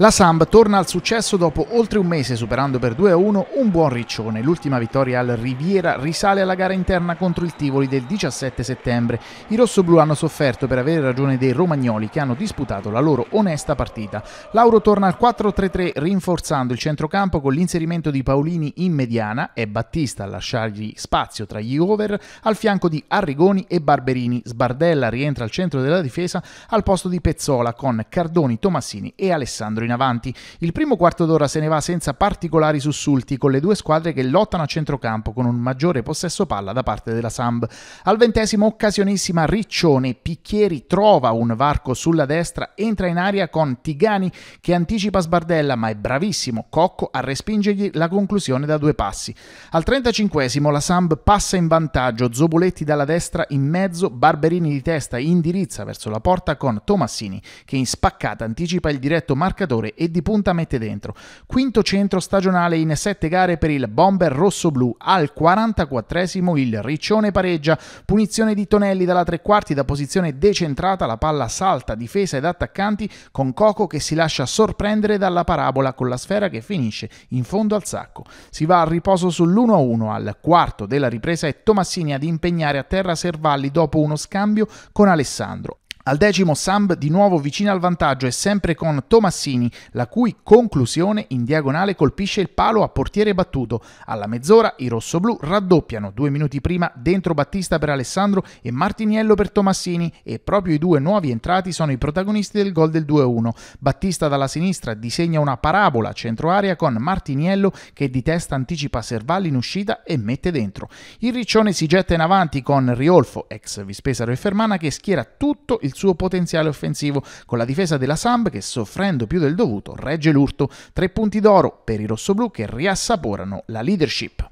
La Samp torna al successo dopo oltre un mese superando per 2-1 un buon riccione. L'ultima vittoria al Riviera risale alla gara interna contro il Tivoli del 17 settembre. I rossoblù hanno sofferto per avere ragione dei romagnoli che hanno disputato la loro onesta partita. Lauro torna al 4-3-3 rinforzando il centrocampo con l'inserimento di Paolini in mediana e Battista a lasciargli spazio tra gli over al fianco di Arrigoni e Barberini. Sbardella rientra al centro della difesa al posto di Pezzola con Cardoni, Tomassini e Alessandro in avanti. Il primo quarto d'ora se ne va senza particolari sussulti, con le due squadre che lottano a centrocampo con un maggiore possesso palla da parte della Samb. Al ventesimo, occasionissima Riccione, Picchieri trova un varco sulla destra, entra in aria con Tigani che anticipa Sbardella, ma è bravissimo Cocco a respingergli la conclusione da due passi. Al 35 la Samb passa in vantaggio, Zoboletti dalla destra in mezzo, Barberini di testa indirizza verso la porta con Tomassini che in spaccata anticipa il diretto marcatore giocatore e di punta mette dentro. Quinto centro stagionale in sette gare per il bomber rosso-blu. Al 44esimo il Riccione pareggia. Punizione di Tonelli dalla tre quarti da posizione decentrata. La palla salta difesa ed attaccanti con Coco che si lascia sorprendere dalla parabola con la sfera che finisce in fondo al sacco. Si va al riposo sull'1-1. Al quarto della ripresa è Tomassini ad impegnare a terra Servalli dopo uno scambio con Alessandro. Al decimo Samb di nuovo vicino al vantaggio e sempre con Tomassini, la cui conclusione in diagonale colpisce il palo a portiere battuto. Alla mezz'ora i rossoblù raddoppiano, due minuti prima dentro Battista per Alessandro e Martiniello per Tomassini e proprio i due nuovi entrati sono i protagonisti del gol del 2-1. Battista dalla sinistra disegna una parabola a centro con Martiniello che di testa anticipa Servalli in uscita e mette dentro. Il riccione si getta in avanti con Riolfo, ex Vispesaro e Fermana, che schiera tutto il suo potenziale offensivo, con la difesa della Samp che soffrendo più del dovuto regge l'urto. Tre punti d'oro per i rossoblù che riassaporano la leadership.